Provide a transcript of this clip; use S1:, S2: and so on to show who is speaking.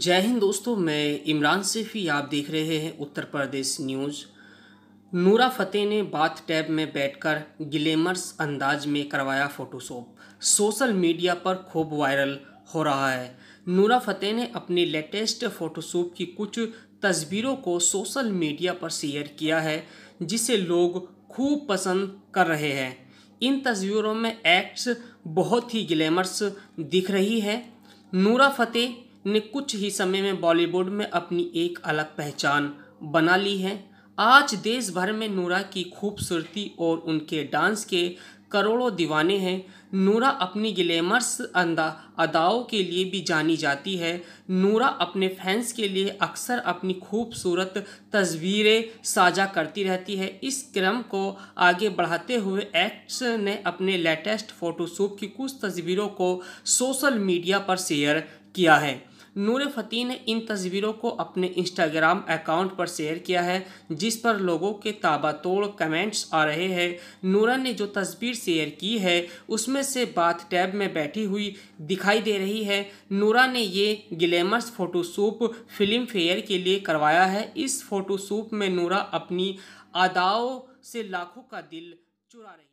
S1: जय हिंद दोस्तों मैं इमरान सेफी आप देख रहे हैं उत्तर प्रदेश न्यूज़ नूरा फतेह ने बाथ टैब में बैठकर ग्लेमर्स अंदाज में करवाया फ़ोटोशॉप सोशल मीडिया पर खूब वायरल हो रहा है नूरा फतेह ने अपनी लेटेस्ट फ़ोटोशॉप की कुछ तस्वीरों को सोशल मीडिया पर शेयर किया है जिसे लोग खूब पसंद कर रहे हैं इन तस्वीरों में एक्ट्स बहुत ही ग्लैमरस दिख रही है नूरा फतेह ने कुछ ही समय में बॉलीवुड में अपनी एक अलग पहचान बना ली है आज देश भर में नूरा की खूबसूरती और उनके डांस के करोड़ों दीवाने हैं नूरा अपनी ग्लैमरस अंदा अदाओं के लिए भी जानी जाती है नूरा अपने फैंस के लिए अक्सर अपनी खूबसूरत तस्वीरें साझा करती रहती है इस क्रम को आगे बढ़ाते हुए एक्ट्स ने अपने लेटेस्ट फ़ोटोशूट की कुछ तस्वीरों को सोशल मीडिया पर शेयर किया है नूर फ़तेह ने इन तस्वीरों को अपने इंस्टाग्राम अकाउंट पर शेयर किया है जिस पर लोगों के ताबातोड़ कमेंट्स आ रहे हैं नूरा ने जो तस्वीर शेयर की है उसमें से बाथ टैब में बैठी हुई दिखाई दे रही है नूरा ने ये ग्लैमर्स फ़ोटोशूप फिल्म फेयर के लिए करवाया है इस फ़ोटोशूप में नूरा अपनी अदाओं से लाखों का दिल चुरा रही